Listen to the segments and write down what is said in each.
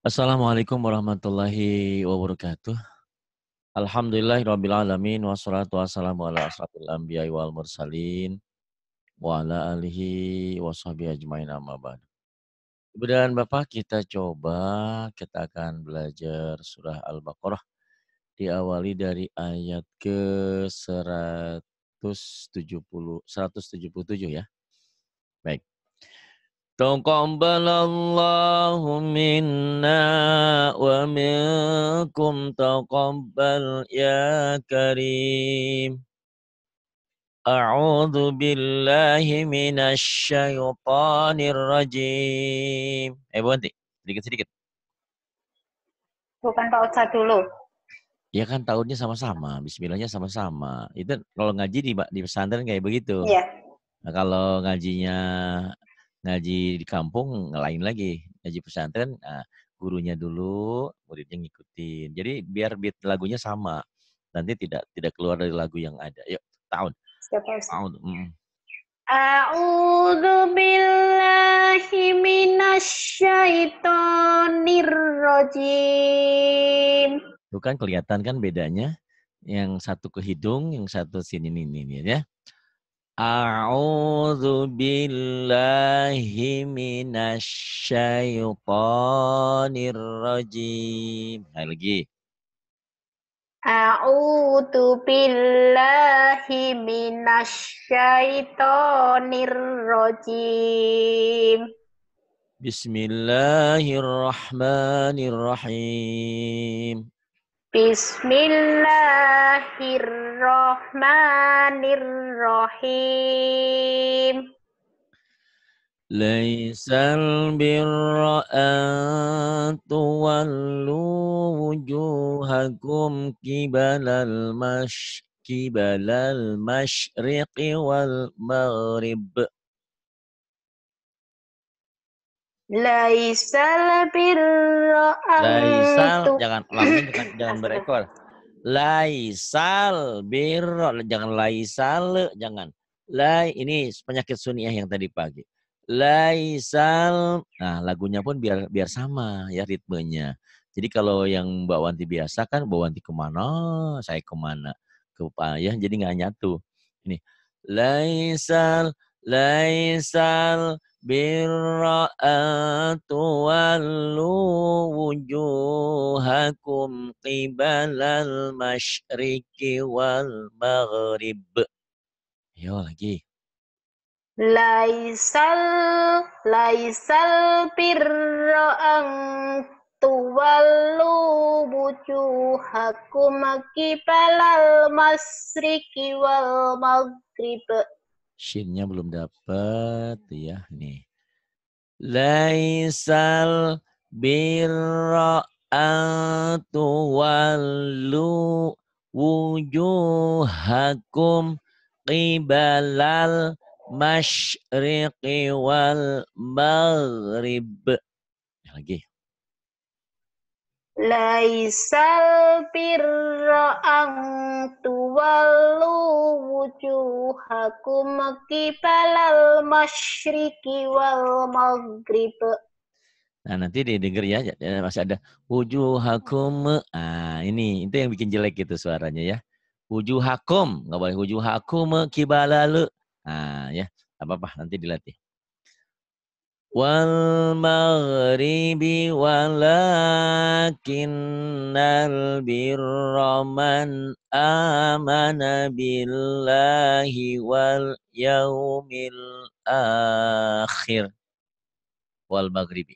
Assalamualaikum warahmatullahi wabarakatuh. Alhamdulillah rabbil alamin wassalatu wassalamu ala asrafil anbiya'i wal mursalin wa ala alihi washabi ajmain amma ba'du. Ibu dan Bapak, kita coba kita akan belajar surah Al-Baqarah diawali dari ayat ke 170 177 ya. Baik. تقبل الله منا ومنكم تقبل يا كريم أعوذ بالله من الشيطان الرجيم Eh Bu Anti, sedikit-sedikit Bukan Pak Ustadz dulu Ya kan tahunnya sama-sama, bismillahnya sama-sama Itu kalau ngaji di, di pesantren kayak begitu Iya yeah. Nah, kalau ngajinya ngaji di kampung lain lagi ngaji pesantren uh, gurunya dulu muridnya ngikutin jadi biar beat lagunya sama nanti tidak tidak keluar dari lagu yang ada yuk tahun tahun A'udzu billahi minasyaitonir rajim. Tuh kan kelihatan kan bedanya yang satu ke hidung, yang satu sini ini, ini ya. A'udzu billahi minasyaitonir rajim. lagi. A'udzu billahi minasyaitonir rajim. Bismillahirrahmanirrahim. بسم الله الرحمن الرحيم ليس البر أن تولوا وجوهكم قبل المش قبل المشرق والمغرب Laisal birro Laisal jangan langsung jangan, jangan berekor. Laisal birro, jangan laisal jangan. Lai ini penyakit suniah yang tadi pagi. Laisal. Nah, lagunya pun biar biar sama ya ritmenya. Jadi kalau yang Mbak Wanti biasa kan Mbak Wanti kemana, saya kemana. Ke ya jadi nggak nyatu. Ini laisal laisal birra wallu wujuhakum qibalal masyriki wal maghrib. Ayo lagi. Laisal laisal birra an tuwallu wujuhakum qibalal masyriqi wal maghrib. Shinnya belum dapat ya nih. Laisal birra walu wujuhakum qibalal masyriqi wal maghrib. Lagi. Laisal birra ang tuwalu wujuhakum kibalal masyriki wal maghrib. Nah, nanti denger ya, ya, ya, masih ada wujuhakum. Ah, ini itu yang bikin jelek gitu suaranya ya. Wujuhakum, nggak boleh wujuhakum kibalal. Ah, ya. Apa apa nanti dilatih wal maghribi walakinnal birra man amana billahi wal yaumil akhir wal maghribi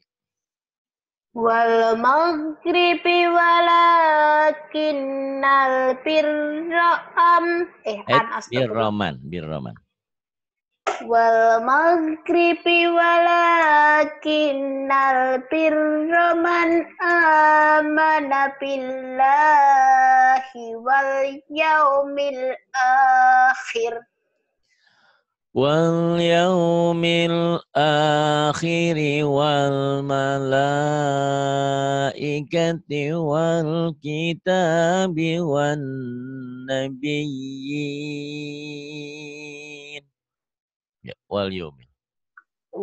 wal maghribi walakinnal birra am eh, eh an eh, birra wal maghribi walakin al birroman amana billahi wal yaumil akhir wal yaumil akhir, wal malaikati wal kitabi wal nabiyyin wal yaumil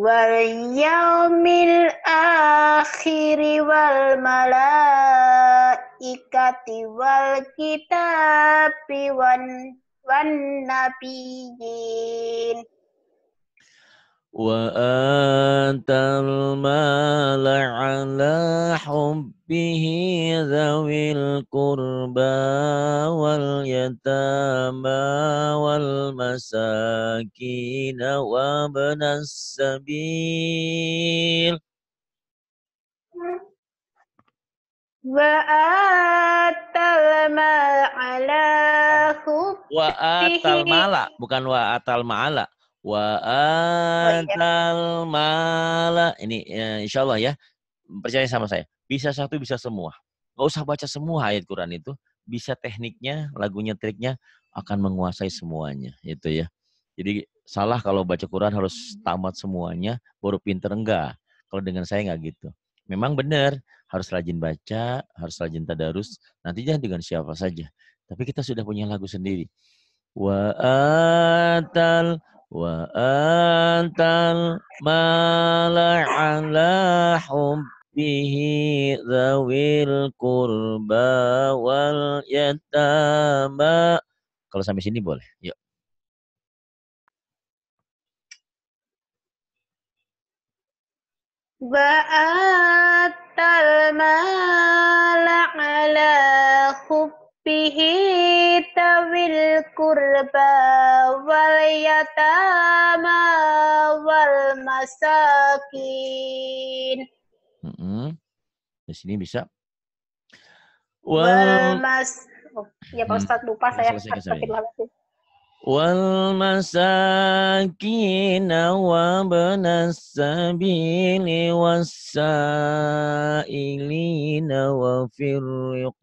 wal yaumil akhiri wal malaikati wal kitabi wan wan nabiyyin وآتى المال على حبه ذوي القربى واليتامى والمساكين وابن السبيل وآتى المال على حبه وآتى المال bukan وآتى المال Wa oh, antal iya. mala. Ini uh, ya, insya Allah ya. Percaya sama saya. Bisa satu, bisa semua. nggak usah baca semua ayat Quran itu. Bisa tekniknya, lagunya, triknya akan menguasai semuanya. Itu ya. Jadi salah kalau baca Quran harus tamat semuanya, baru pinter enggak. Kalau dengan saya enggak gitu. Memang benar, harus rajin baca, harus rajin tadarus. Nanti jangan dengan siapa saja. Tapi kita sudah punya lagu sendiri. Wa atal wa antal mala'ala ala hubbihi zawil kurba wal yatama kalau sampai sini boleh yuk wa antal ala hubbihi zawil kurba wal yatama wal masakin. Mm -hmm. Di sini bisa. Wal, wal mas. Oh, ya Pak Ustaz lupa hmm. saya. Astagfirullahaladzim. Wal masakin wa banas sabili wasailina wa firqab.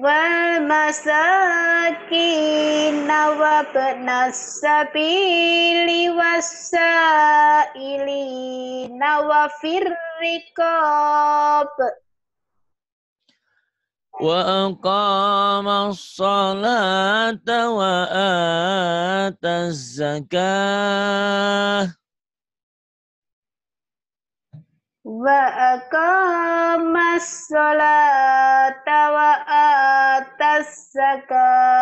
والمساكين وابن السبيل والسائلين وفي الرقاب وأقام الصلاة وآتى الزكاة وأقام الصلاة atas zaka.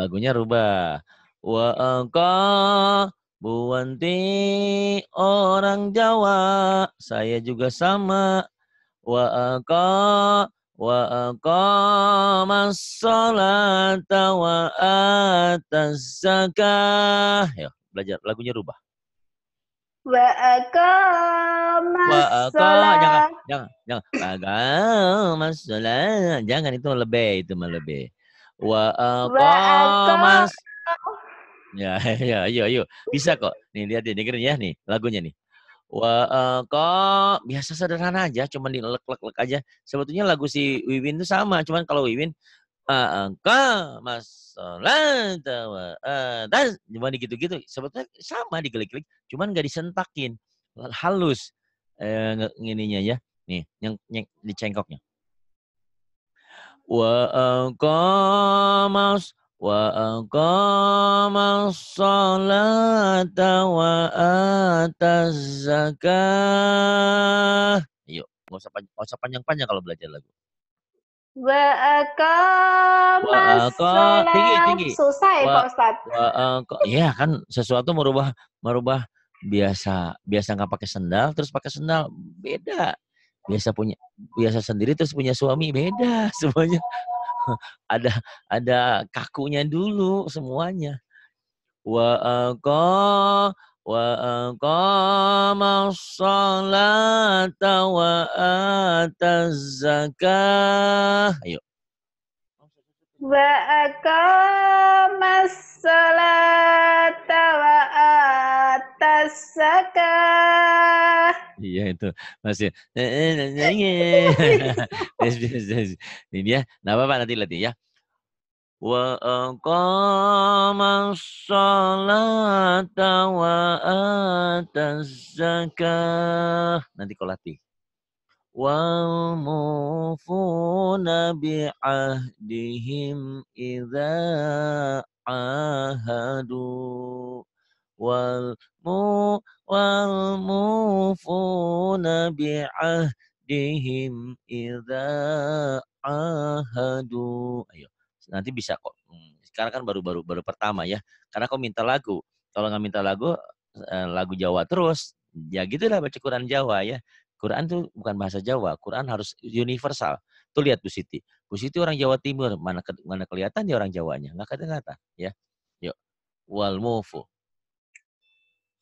Lagunya rubah. Wa Buanti orang Jawa, saya juga sama. Wa aqa wa aqamas salata wa atas zaka. belajar lagunya rubah wa aqama wa jangan jangan jangan aqama sholat jangan itu lebih itu lebih wa aqama ya ya ayo ayo bisa kok nih lihat nih dengerin ya nih lagunya nih Wa kok biasa sederhana aja, cuman dilek-lek aja. Sebetulnya lagu si Wiwin itu sama, cuman kalau Wiwin engkau masalah eh, dan cuma gitu-gitu sebetulnya sama digelik-gelik cuman nggak disentakin halus eh, ya nih yang, yang dicengkoknya. wa engkau وأقام الصلاة وآتى الزكاة. Yuk, nggak usah panjang, nggak usah panjang-panjang kalau belajar lagu. Wa'aqamas tinggi, tinggi. Susah ya Pak Ustaz. Iya kan sesuatu merubah merubah biasa biasa nggak pakai sendal terus pakai sendal beda biasa punya biasa sendiri terus punya suami beda semuanya ada ada kakunya dulu semuanya wa وأقام الصلاة وآتى الزكاة Iya itu masih ya. ini dia, nggak apa-apa nanti latih ya wa aqamas salata wa atas nanti kalau latih wa mufuna bi ahdihim idza ahadu wal mu wal mufuna bi ahdihim idza ahadu ayo nanti bisa kok hmm, sekarang kan baru-baru baru pertama ya karena kau minta lagu kalau nggak minta lagu eh, lagu Jawa terus ya gitulah baca Quran Jawa ya Quran tuh bukan bahasa Jawa Quran harus universal tuh lihat Bu Siti Bu Siti orang Jawa Timur mana mana kelihatan dia orang Jawanya nggak kelihatan ya yuk wal mufu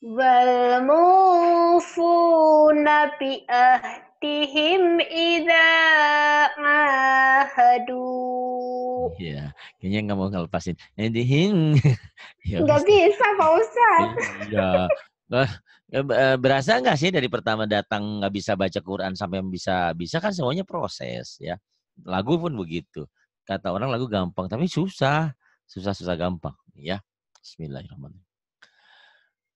wal mufu nabi ahdi rabbihim idza ahadu. Iya, kayaknya nggak mau ngelepasin. Idihim. ya, nggak bisa, Pak Ustaz. Iya. Eh, eh, berasa nggak sih dari pertama datang nggak bisa baca Quran sampai bisa bisa kan semuanya proses ya. Lagu pun begitu. Kata orang lagu gampang tapi susah, susah susah gampang ya. Bismillahirrahmanirrahim.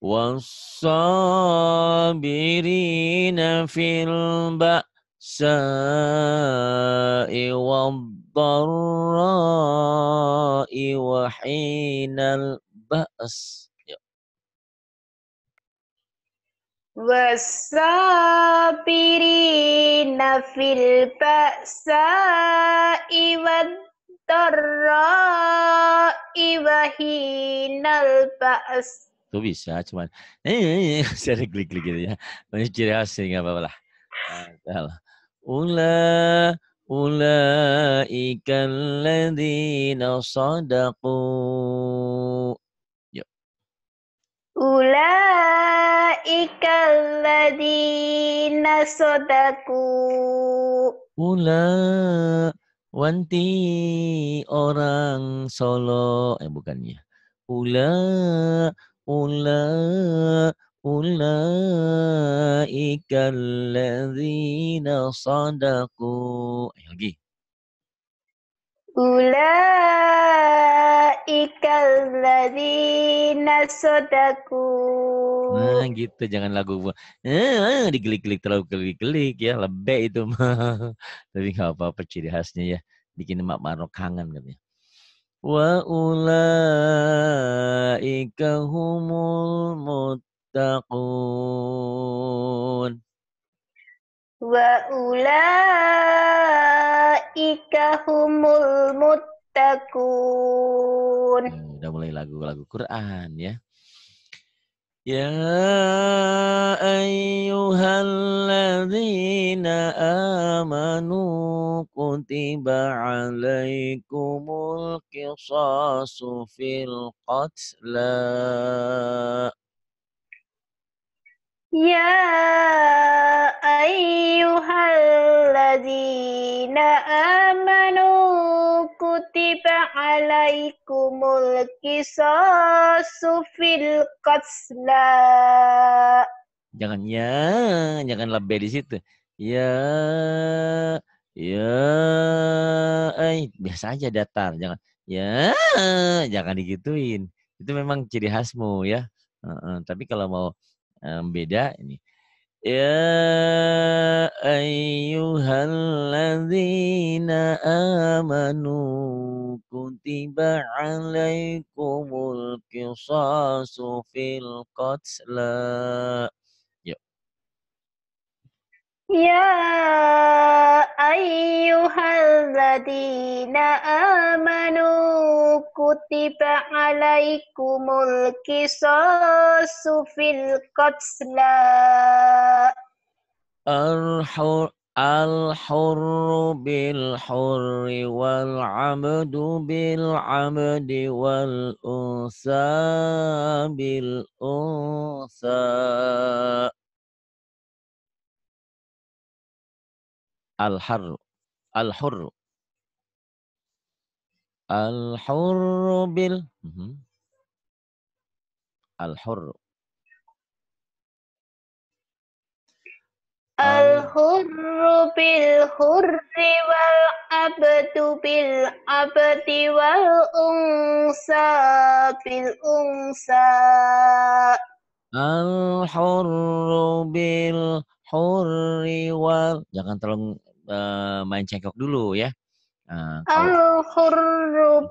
والصابرين في البأساء والضراء وحين البأس والصابرين في البأساء والضراء وحين البأس itu bisa cuman eh saya klik klik gitu ya banyak ciri khas ini apa nah, lah ula Ula ikan alladzina sadaqu yuk ikan alladzina sadaqu ula wanti orang solo eh bukannya ula ulaika أولئك الذين Ayo lagi Ulaika alladzina sodaku. Nah gitu, jangan lagu eh, ah, digelik-gelik terlalu gelik-gelik ya, lebih itu mah. Tapi gak apa-apa ciri khasnya ya, bikin emak Marok kangen katanya. Wa ulaika humul muttaqun Wa ulaika humul muttaqun hmm, Udah mulai lagu-lagu Quran ya يا أيها الذين آمنوا كتب عليكم القصاص في القتلى يا أيها الذين آمنوا كتب عليكم القصاص في القتلى Jangan ya, jangan lebih di situ. Ya, ya, ay. biasa aja datar. Jangan ya, jangan digituin. Itu memang ciri khasmu ya. Uh, uh, tapi kalau mau um, beda ini. Ya ayyuhalladzina amanu kutiba alaikumul qisasu fil qatla يا أيها الذين آمنوا كتب عليكم القصاص في القتلى الحر الحر بالحر والعبد بالعبد والأنثى بالأنثى al-har al bil mhm. al-hur bil-hurri wal-abdu bil-abdi wal-unsa bil-unsa al bil hurri wal jangan terlalu uh, main cekok dulu ya. al hurru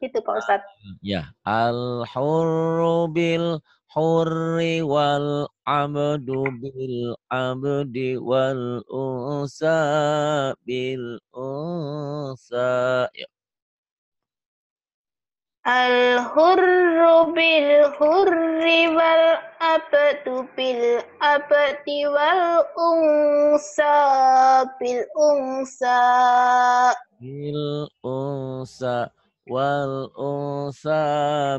itu Pak Ustaz. Ya, al hurubil hurri wal abdu bil abdi wal usa bil usa. Yuk. Ya. Al-hurru bil-hurri wal abadu bil abadi wal ungsa bil ungsa bil ungsa wal ungsa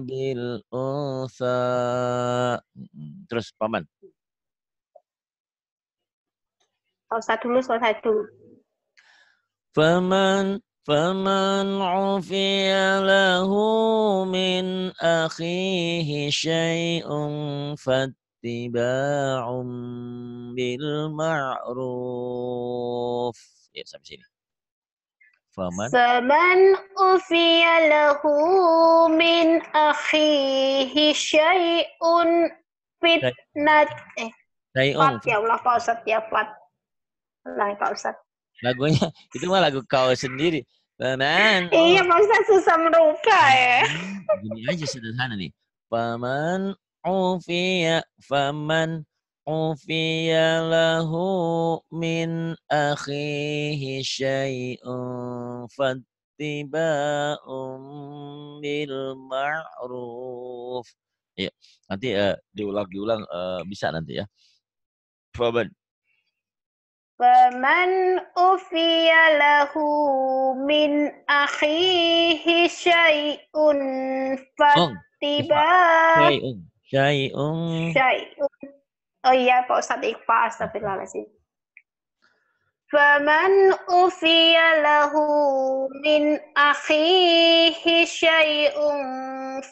bil ungsa Terus, Paman. Selesai dulu, selesai dulu. فمن عفي له من أخيه شيء فاتباع بالمعروف فمن فمن عفي له من أخيه شيء فتنة شيء Fat إيه، يا Allah Pak Lagunya itu mah lagu kau sendiri. Paman. Iya, maksudnya susah merupa hmm, ya. Gini aja sederhana nih. Paman ufiya paman ufiya lahu min akhihi syai'un fattiba'um bil ma'ruf. iya nanti uh, eh, diulang-ulang eh, bisa nanti ya. Faman Faman ufiya lahu min akhihi syai'un fattiba. Syai'un. Syai'un. Oh iya Pak Ustadz Iqbal, astagfirullahaladzim. Faman ufiya lahu min akhihi syai'un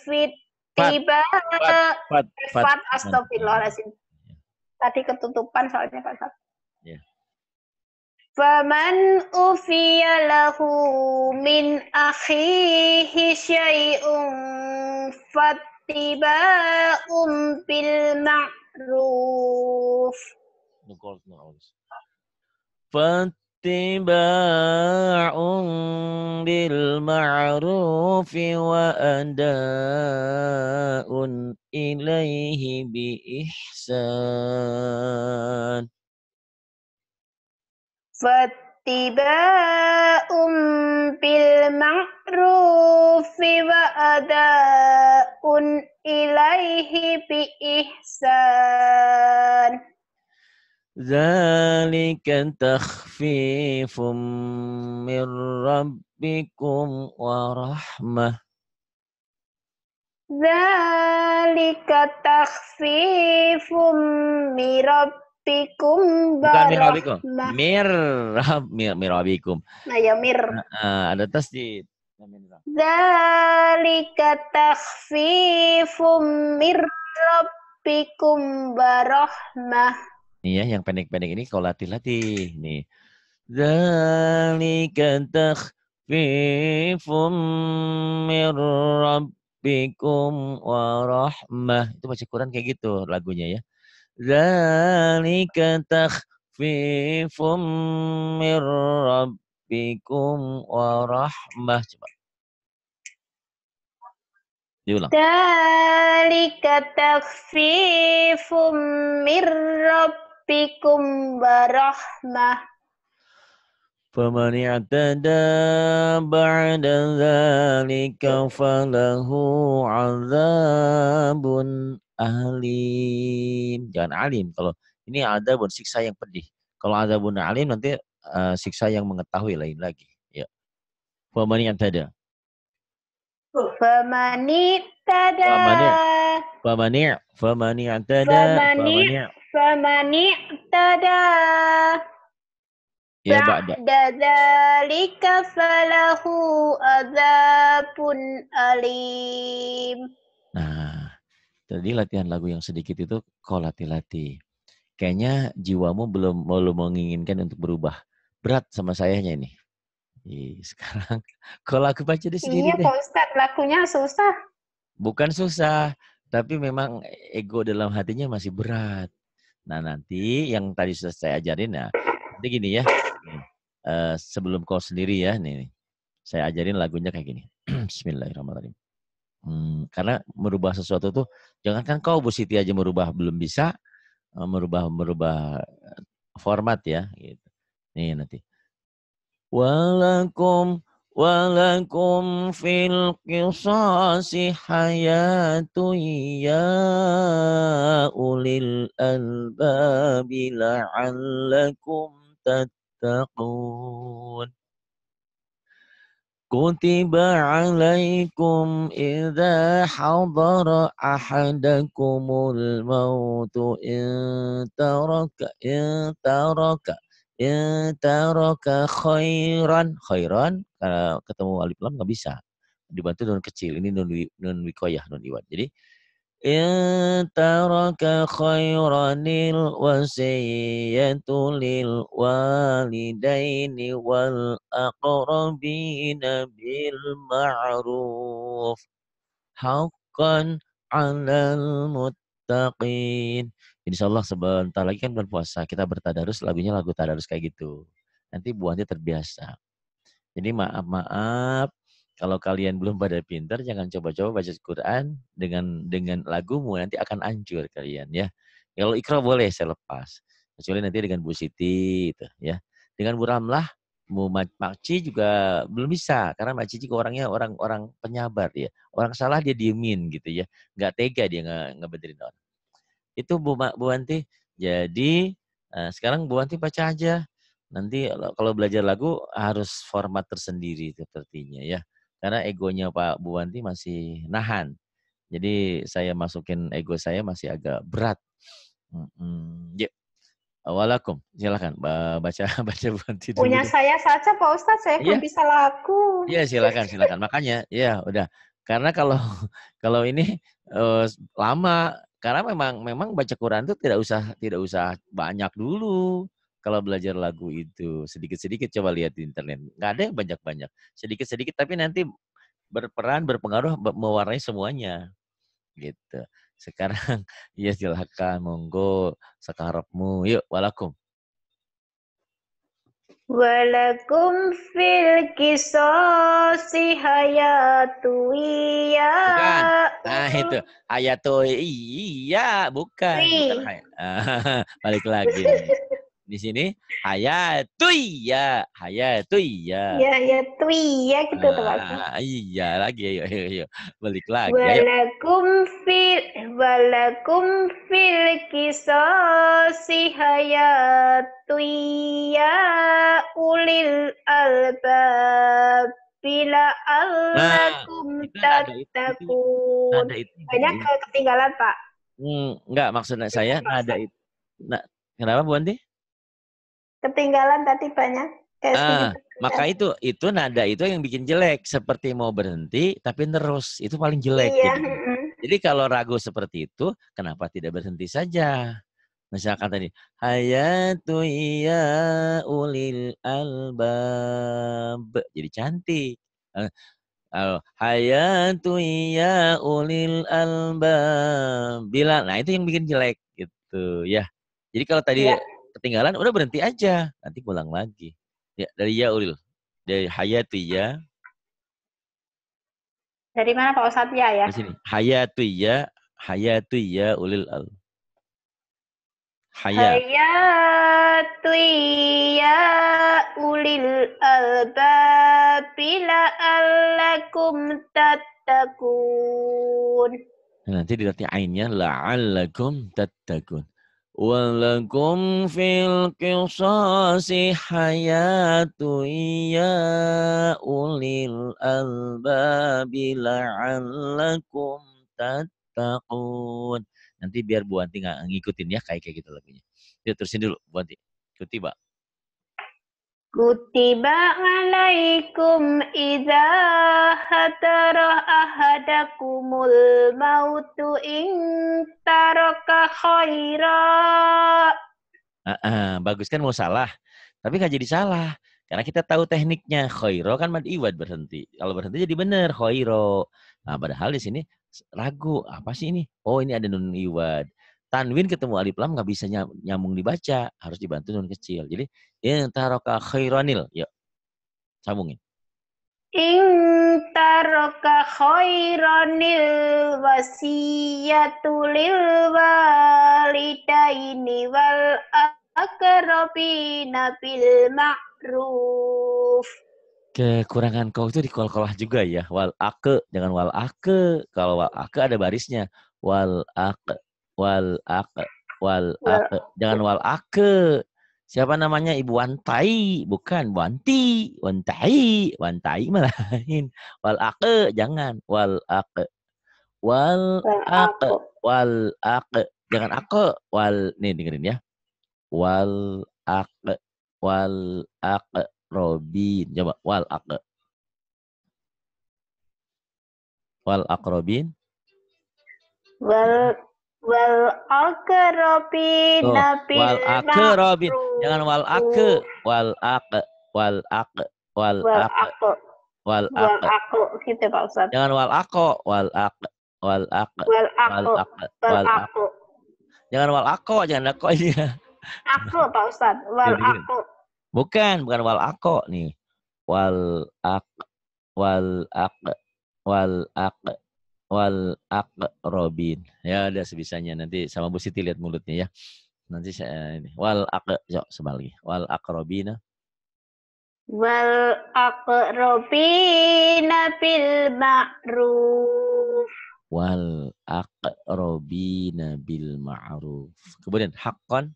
fittiba. Fat, fat, fat, fat, astagfirullahaladzim. Tadi ketutupan soalnya Pak Ustadz. Faman ufiya lahu min akhihi syai'un fattiba'um bil ma'ruf. Fattiba'um bil ma'ruf wa ada'un ilaihi bi ihsan. Fattiba um bil ma'rufi wa ada'un ilaihi bi ihsan. Zalika takhfifum min rabbikum wa rahmah. Zalika takhfifum min rabbikum Robikum Bukan mirobikum. Mir, mir, mirobikum. Nah ya mir. Uh, ada tas di. Ya, Zalika takhfifum mir rabbikum Nih Iya, yang pendek-pendek ini kalau latih-latih. Nih. Zalika takhfifum mir rabbikum warahmah. Itu baca Quran kayak gitu lagunya ya. ذلك تخفيف من ربكم ورحمة Coba. Diulang. rabbikum barahmah. فمن اعتدى بعد ذلك فله عذاب alim. Jangan alim. Kalau ini ada pun siksa yang pedih. Kalau ada pun alim nanti uh, siksa yang mengetahui lain lagi. Ya. yang tada. Pemani tada. Pemani Famani tada. Famani. Pemani tada. Ya, ya-, ya-, ya ba'da. Ba'da dhalika falahu azabun alim. Nah, Tadi latihan lagu yang sedikit itu kau latih-latih. Kayaknya jiwamu belum belum menginginkan untuk berubah. Berat sama sayanya ini. Ih, sekarang kau baca di sini iya, Pak Ustaz, lakunya susah. Bukan susah, tapi memang ego dalam hatinya masih berat. Nah, nanti yang tadi sudah saya ajarin ya, nanti gini ya. Uh, sebelum kau sendiri ya, nih. nih. Saya ajarin lagunya kayak gini. Bismillahirrahmanirrahim. Hmm karena merubah sesuatu tuh jangankan kau Bu Siti aja merubah belum bisa eh, merubah merubah eh, format ya gitu. Nih nanti. Walakum walakum fil qisasi hayatu ya ulil albabi la'allakum tattaqun. كتب عليكم إذا حضر أحدكم الموت إن ترك إن ترك إن ترك خيرا خيرا ketemu alif lam nggak bisa dibantu nun kecil ini nun, nun wikoyah nun iwan jadi إن ترك خيرا الوصية للوالدين والأقربين بالمعروف حقا على المتقين Insya Allah sebentar lagi kan bulan puasa kita bertadarus lagunya lagu tadarus kayak gitu nanti buahnya terbiasa jadi maaf maaf kalau kalian belum pada pinter, jangan coba-coba baca Quran dengan dengan lagumu nanti akan hancur kalian ya. Kalau ikra boleh saya lepas. Kecuali nanti dengan Bu Siti itu ya. Dengan Bu Ramlah, Bu maci juga belum bisa karena Makci juga orangnya orang-orang penyabar ya. Orang salah dia diemin gitu ya. Nggak tega dia nggak ngebenerin orang. Itu Bu, Bu Wanti. Jadi Nah, sekarang Bu Wanti baca aja. Nanti kalau belajar lagu harus format tersendiri sepertinya ya karena egonya Pak Buwanti masih nahan. Jadi saya masukin ego saya masih agak berat. Ya, Waalaikum, mm silakan baca baca Buwanti dulu. Punya saya saja Pak Ustadz, saya yeah. kan bisa laku. Iya silakan silakan. Makanya ya udah karena kalau kalau ini uh, lama karena memang memang baca Quran itu tidak usah tidak usah banyak dulu kalau belajar lagu itu sedikit-sedikit coba lihat di internet nggak ada yang banyak-banyak sedikit-sedikit tapi nanti berperan berpengaruh mewarnai semuanya gitu sekarang ya silakan monggo sekarapmu yuk walakum Walakum fil kisosi hayatu iya. Nah itu hayatu iya bukan. Balik lagi di sini hayatui ya hayatui ya ya ya tui ya gitu tuh ah, iya lagi ayo ayo, ayo. balik lagi walakum fil walakum fil kisasi hayatui nah, gitu ya ulil albab bila alakum nah, tatakun banyak ketinggalan pak hmm, enggak maksudnya saya nada itu nah, kenapa Bu Andi? ketinggalan tadi banyak. Kayak ah, maka itu itu nada itu yang bikin jelek seperti mau berhenti tapi terus itu paling jelek. Iya. Jadi, jadi kalau ragu seperti itu kenapa tidak berhenti saja? Misalkan tadi hayatu iya ulil albab jadi cantik. Eh, hayatu iya ulil albab bila nah itu yang bikin jelek gitu ya. Jadi kalau tadi ya ketinggalan udah berhenti aja nanti pulang lagi ya dari ya ulil dari hayati ya dari mana pak ustadz ya ya sini hayati ya hayati ya ulil al Haya. ya ulil al albabila alakum tatakun. Nanti dilatih ainnya la'allakum tatakun walakum fil qisasi hayatu ya ulil albabi la'allakum tattaqun. nanti biar Bu Anti ngikutin ya kayak kayak gitu lagunya. ya terusin dulu Bu Anti. Ikuti Pak. Kutiba alaikum idza hatara ahadakumul mautu in taraka khaira. Uh, uh, bagus kan mau salah. Tapi nggak jadi salah. Karena kita tahu tekniknya. Khairo kan mad iwad berhenti. Kalau berhenti jadi benar khairo. Nah, padahal di sini ragu. Apa sih ini? Oh, ini ada nun iwad tanwin ketemu alif lam nggak bisa nyambung dibaca, harus dibantu nun kecil. Jadi intaroka khaironil, yuk ya, sambungin. Intaroka khaironil wasiyatulil walidaini wal akrabina bil ma'ruf kekurangan kau itu di kol kolah juga ya. Wal ake, jangan wal ake. Kalau wal ake ada barisnya. Wal ake wal ak wal ak jangan wal ake siapa namanya ibu wantai bukan wanti wantai wantai malahin wal ake jangan wal ake wal ake wal ake jangan ak wal nih dengerin ya wal ake wal ake robin coba wal ake wal akrobin wal Wal akrobi oh, nabil Wal akrobi. Jangan wal ake. Wal ake. Wal ake. Wal ake. Wal ake. Gitu Pak Ustaz. Jangan wal ako. Wal ake. Wal ake. Wal ako. Wal ako. Jangan wal ako. Jangan ako ya. Aku Pak Ustaz. Wal aku. Bukan. Bukan wal ako nih. Wal ak. Wal ak. Wal ak wal akrobin Ya ada sebisanya nanti sama Bu Siti lihat mulutnya ya. Nanti saya eh, ini wal yuk sebalik. Wal akrobina. wal akrobina bil ma'ruf wal akrobina bil ma'ruf kemudian Hakon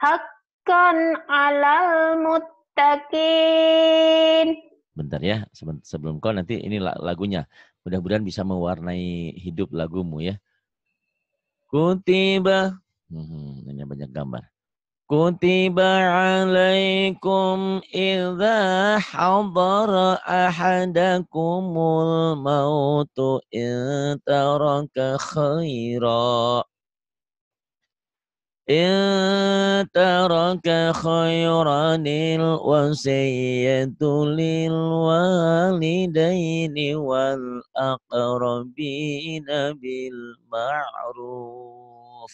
Hakon alal muttaqin bentar ya sebelum kau nanti ini lagunya Mudah-mudahan bisa mewarnai hidup lagumu ya. Kutiba. Hmm, banyak banyak gambar. Kutiba alaikum idha hadara ahadakumul mautu in taraka khairah. إن ترك خيرا الوصية للوالدين bil بالمعروف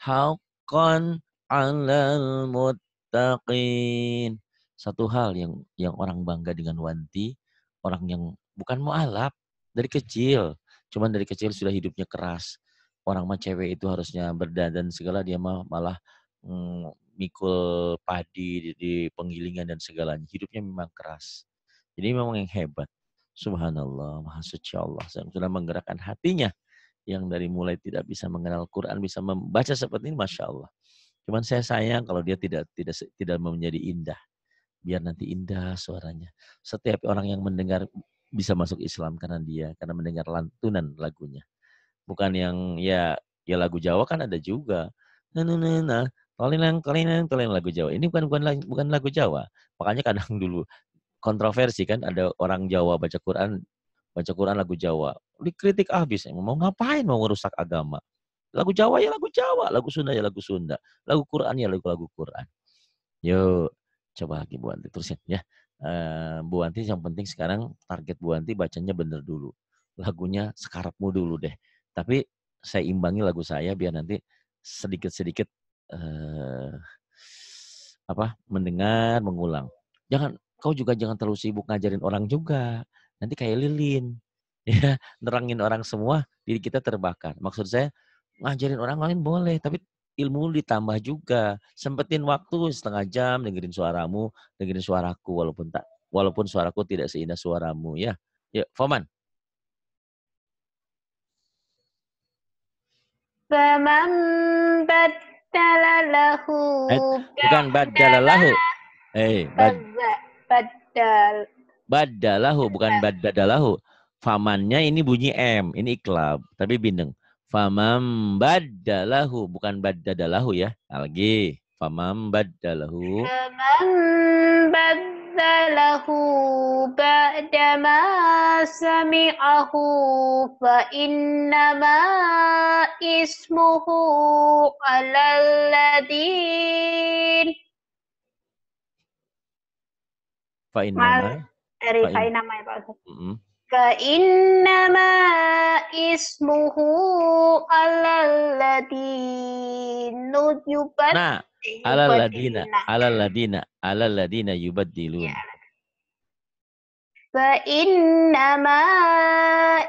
حقا على المتقين satu hal yang yang orang bangga dengan Wanti orang yang bukan mualaf dari kecil cuman dari kecil sudah hidupnya keras orang mah cewek itu harusnya berdandan segala dia mah malah mm, mikul padi di, di penggilingan dan segalanya. Hidupnya memang keras. Jadi memang yang hebat. Subhanallah, Maha Suci Allah yang sudah menggerakkan hatinya yang dari mulai tidak bisa mengenal Quran bisa membaca seperti ini, masya Allah. Cuman saya sayang kalau dia tidak tidak tidak menjadi indah. Biar nanti indah suaranya. Setiap orang yang mendengar bisa masuk Islam karena dia karena mendengar lantunan lagunya bukan yang ya ya lagu Jawa kan ada juga nah nah nah, nah Kalian, tolilang kalian lagu Jawa ini bukan bukan bukan lagu Jawa makanya kadang dulu kontroversi kan ada orang Jawa baca Quran baca Quran lagu Jawa dikritik habis ah, mau ngapain mau merusak agama lagu Jawa ya lagu Jawa lagu Sunda ya lagu Sunda lagu Quran ya lagu lagu Quran yuk coba lagi Bu Anti terusin ya, ya. Eh, Bu Anti yang penting sekarang target Bu Anti bacanya bener dulu. Lagunya sekarapmu dulu deh. Tapi saya imbangi lagu saya biar nanti sedikit-sedikit eh, apa mendengar, mengulang. Jangan kau juga jangan terlalu sibuk ngajarin orang juga. Nanti kayak lilin. Ya, nerangin orang semua, diri kita terbakar. Maksud saya ngajarin orang lain boleh, tapi ilmu ditambah juga. Sempetin waktu setengah jam dengerin suaramu, dengerin suaraku walaupun tak walaupun suaraku tidak seindah suaramu ya. Ya, Foman. Faman lahu Eh, bukan lahu Eh, bad, badal. Badalahu bukan badadalahu. Famannya ini bunyi M, ini iklab, tapi bindeng. Famam badalahu bukan badadalahu ya. Lagi. Faman baddalahu Faman baddalahu ba'dama sami'ahu fa innama ismuhu ladin. Fa innama fa innama ya Pak Ustaz. Mm -hmm. فإنما اسمه Alal ladina, alal ladina, alal ladina yubaddilun. Ya. fa inna ma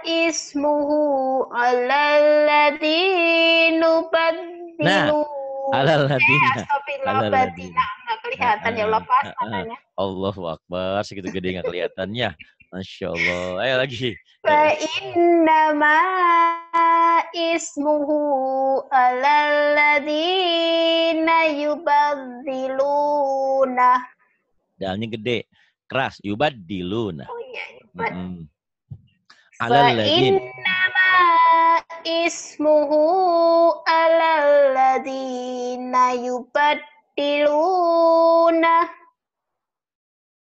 ismuhu على الذين بدلوا nah, على الذين على الذين nggak kelihatan ya Allah pas matanya. Allahu Akbar, segitu gede nggak kelihatannya. Masya Allah. Ayo lagi. Fa innama ismuhu alalladzina yubadziluna. Dalnya gede. Keras. Yubadziluna. Oh iya. Yubad. Mm innama ismuhu alalladzina yubadziluna.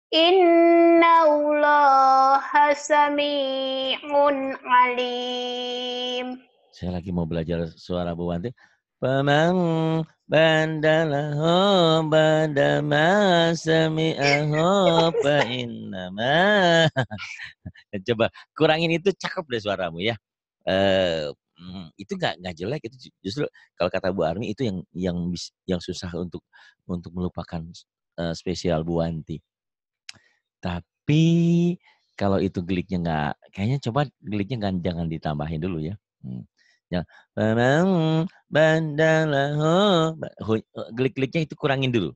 In innallaha sami'un alim. Saya lagi mau belajar suara Bu Wanti. Pemang bandalahu badama ma sami'ahu fa Coba kurangin itu cakep deh suaramu ya. Eh, mm, itu nggak nggak jelek itu justru kalau kata Bu Armi itu yang yang yang susah untuk untuk melupakan eh, spesial Bu Wanti. Tapi tapi kalau itu geliknya nggak, kayaknya coba geliknya kan jangan ditambahin dulu ya. Hmm. Yang bandalahu, oh, eh, gelik-geliknya itu kurangin dulu.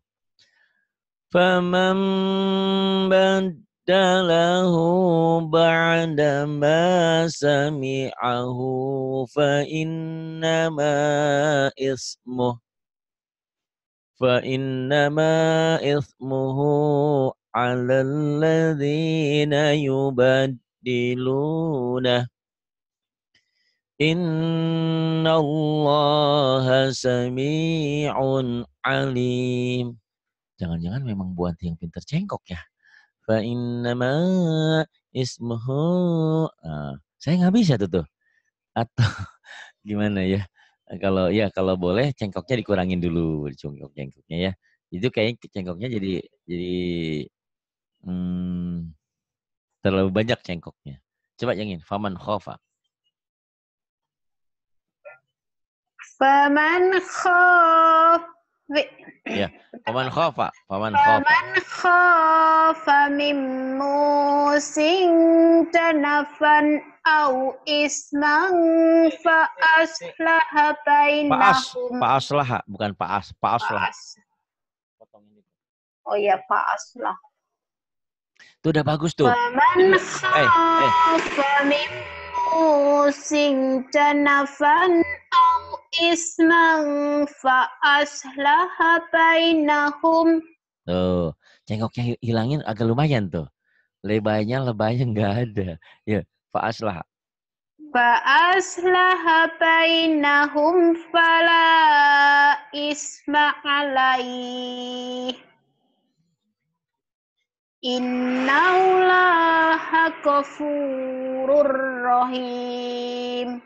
Famam bandalahu oh, ba'da ma sami'ahu fa innama ismuh fa innama ismuhu على yubaddiluna innallaha إن الله Jangan-jangan memang buat yang pintar cengkok ya. Fa innama ismuhu. Ah, saya nggak bisa tuh tuh. Atau gimana ya? Kalau ya kalau boleh cengkoknya dikurangin dulu cengkok cengkoknya ya. Itu kayak cengkoknya jadi jadi Hmm, terlalu banyak cengkoknya. Coba yang ini, faman khofa. Faman khof Ya, faman khofa, faman khofa. Faman khofa min sing tanafan au ismang fa aslaha bainahum. Paas, pa aslaha, bukan paas, pa aslaha. Pa Oh ya, pa aslaha. Itu udah bagus tuh. Eh, eh. Musing janafan au ismang fa aslaha bainahum. Tuh, cengkoknya hilangin agak lumayan tuh. Lebaynya lebaynya nggak ada. Ya, fa aslaha. Fa aslaha bainahum fala isma alaihi. Innaulaha kafurur rahim.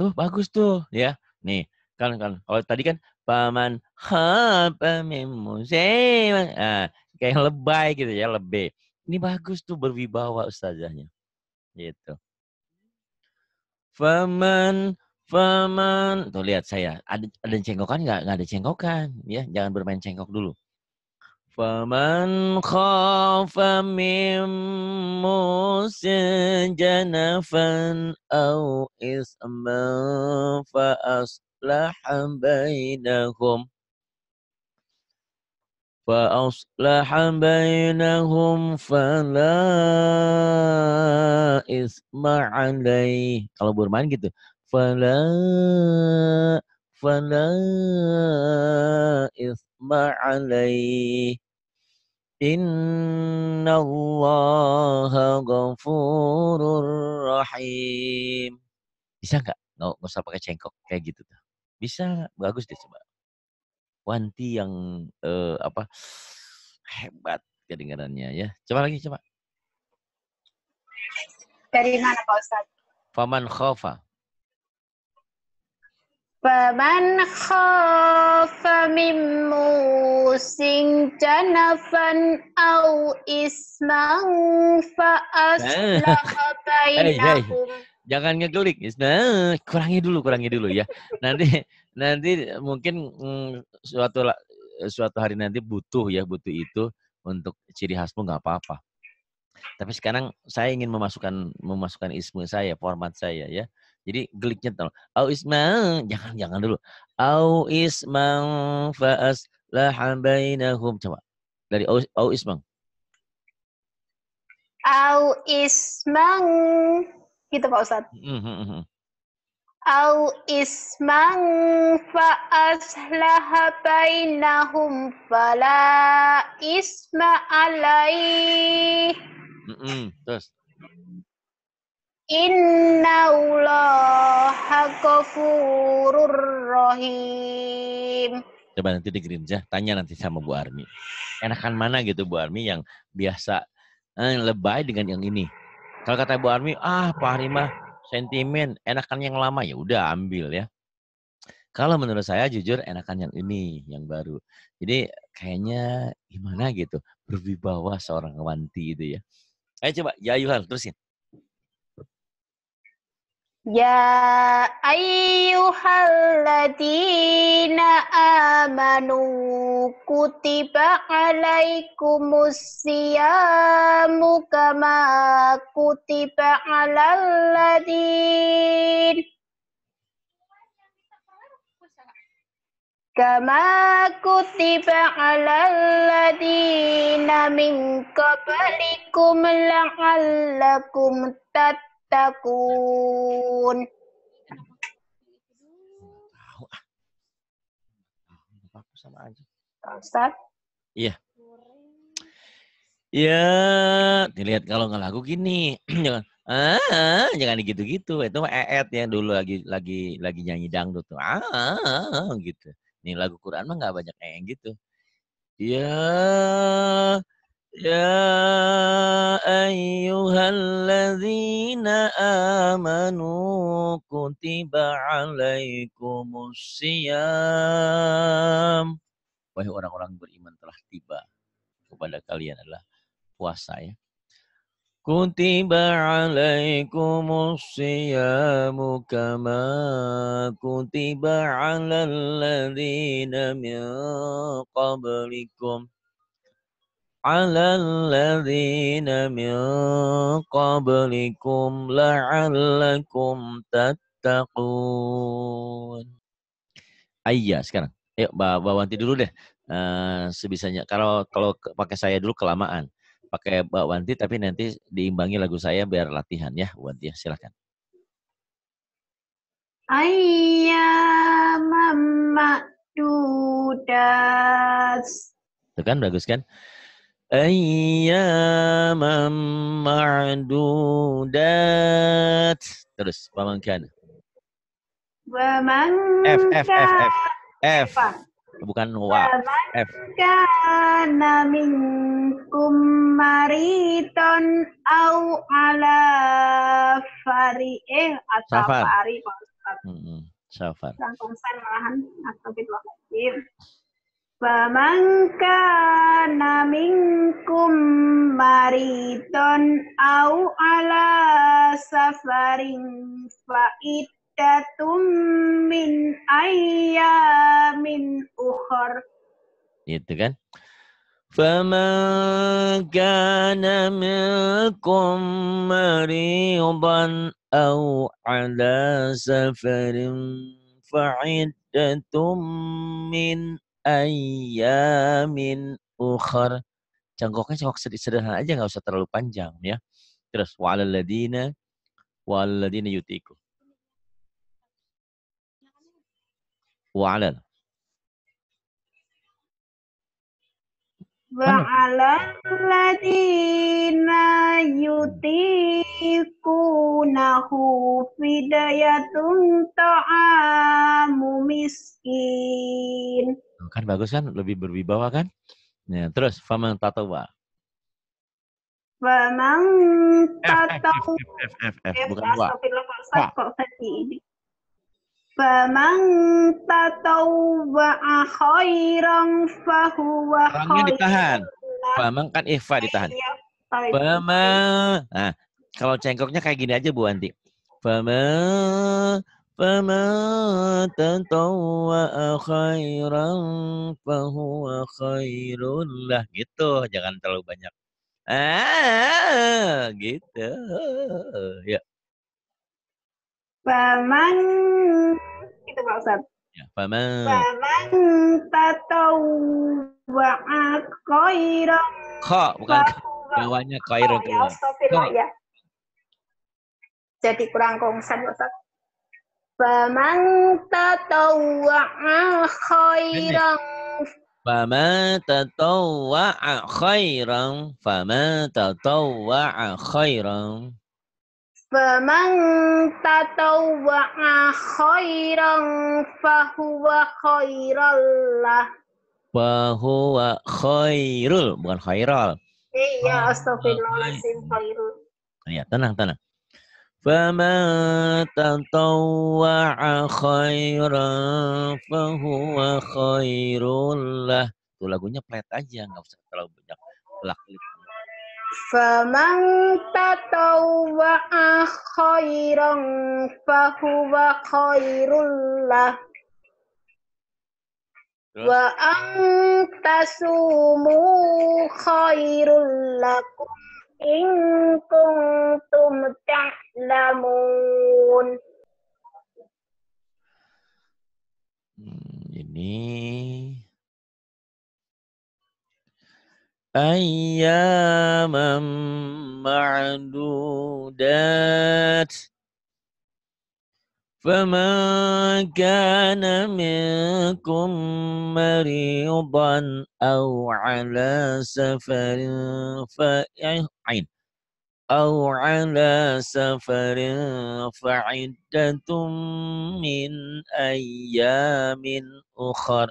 Tuh bagus tuh ya. Nih, kan kan kalau oh, tadi kan paman ha musim. Nah, kayak lebay gitu ya, lebay. Ini bagus tuh berwibawa ustazahnya. Gitu. Faman faman tuh lihat saya ada ada cengkokan nggak nggak ada cengkokan ya jangan bermain cengkok dulu فمن خاف من موس جنفا أو إثما فأصلح بينهم فأصلح بينهم فلا إثم عليه kalau bermain gitu فلا فلا إثم alaih inna allaha ghafurur rahim. Bisa nggak? Nggak, nggak usah pakai cengkok kayak gitu tuh. Bisa, bagus deh coba. Wanti yang uh, apa hebat kedengarannya ya. Coba lagi coba. Dari mana Pak Ustaz? Faman khofa. Paman فمن خاف من موس جنفا أو إثما فأصلح بينهم Jangan ngeklik, nah, kurangi dulu, kurangi dulu ya. Nanti, nanti mungkin mm, suatu suatu hari nanti butuh ya, butuh itu untuk ciri khasmu nggak apa-apa. Tapi sekarang saya ingin memasukkan memasukkan ismu saya, format saya ya. Jadi geliknya tolong. Au isma, jangan jangan dulu. Au isman faas lahan bainahum. Coba. Dari au, au isman. Au isma' Gitu Pak Ustaz. Mm hmm, hmm, -hmm. Au isman fa'aslaha bainahum fala isma alai. Mm Terus. Inna Allaha rahim. Coba nanti di gereja tanya nanti sama Bu Armi. Enakan mana gitu Bu Armi yang biasa eh, lebay dengan yang ini. Kalau kata Bu Armi, ah Pak Arima sentimen, enakan yang lama ya udah ambil ya. Kalau menurut saya jujur enakan yang ini, yang baru. Jadi kayaknya gimana gitu, berwibawa seorang wanti itu ya. Ayo coba, ya Yuhan, terusin. Ya ayyuhalladzina amanu kutiba alaikumusiyamu kama kutiba alal ladin kama kutiba alal ladina min kabalikum la'allakum tat takun. Tahu ah. Aku sama aja. Ustaz? Iya. Iya, dilihat kalau nggak lagu gini, jangan ah, jangan gitu-gitu. Itu eet yang dulu lagi lagi lagi nyanyi dangdut tuh. Ah, gitu. Nih lagu Quran mah nggak banyak yang gitu. Ya, يا أيها الذين آمنوا كتب عليكم الصيام Wahai orang-orang beriman telah tiba kepada kalian adalah puasa ya. Kutiba alaikumus siyamu kama kutiba alal ladhina min qablikum. على الذين من قبلكم لعلكم تتقون Ayah sekarang. Ayo bawa Wanti dulu deh. Uh, sebisanya kalau kalau pakai saya dulu kelamaan. Pakai Mbak Wanti tapi nanti diimbangi lagu saya biar latihan ya, Wanti ya, silakan. mama Dudas Itu kan bagus kan? ayyaman Ma'adudat. Terus, wa man kana. F, F, F, F. F. Bukan wa. F. Kana minkum mariton au ala eh atau safar. fari. Hmm, safar. Langsung sen malahan. Astagfirullahaladzim. Famanka namingkum mariton au ala safarin fa iddatum min ayyamin uhor Itu kan. Famanka namingkum mariton au ala safarin fa iddatum min ayamin ukhar. cangkoknya cangkok sederhana aja nggak usah terlalu panjang ya. Terus waladina waladina yutiku. Wa'ala Wa'aladina yutikunahu fidayatun ta'amu miskin. Kan bagus kan, lebih berwibawa kan? Ya, terus faman tatawa. Faman tatawa. bukan wa. Faman tatawa ah, khairan fahuwa khairan. ditahan. Faman kan ifa iya, ditahan. Iya, faman. Nah, kalau cengkoknya kayak gini aja Bu Anti. Faman فمن tatawwa khairan fahuwa khairun lah gitu jangan terlalu banyak ah gitu ya Paman itu Pak Ustaz. Ya, paman. Paman tatawwa khairan. Kok bukan bawahnya khairan. Oh, ya, Astagfirullah ya. Jadi kurang kongsen Ustaz. Faman tatawwa'a khairan Faman tatawwa'a khairan Faman tatawwa'a khairan Faman tatawwa'a khairan Fahuwa khairan lah Fahuwa khairul Bukan khairal Iya ah, astagfirullahaladzim ah, ah. khairul Iya, tenang tenang فمن تطوع خيرا فهو خير له tuh lagunya pelet aja nggak usah terlalu banyak pelak pelik فمن تطوع خيرا فهو خير له وأن تصوموا خير لكم إن كنتم تعلمون ini ayyaman فمن كان منكم مريضا أو على سفر فعين أو على سفر فعدة من أيام أخر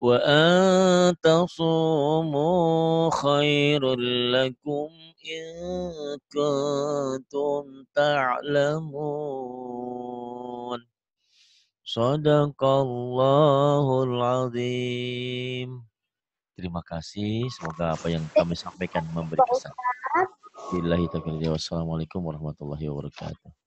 وأن تصوموا خير لكم إن كنتم تعلمون صدق الله العظيم Terima kasih. Semoga apa yang kami sampaikan memberi kesan. Billahi Wassalamualaikum warahmatullahi wabarakatuh.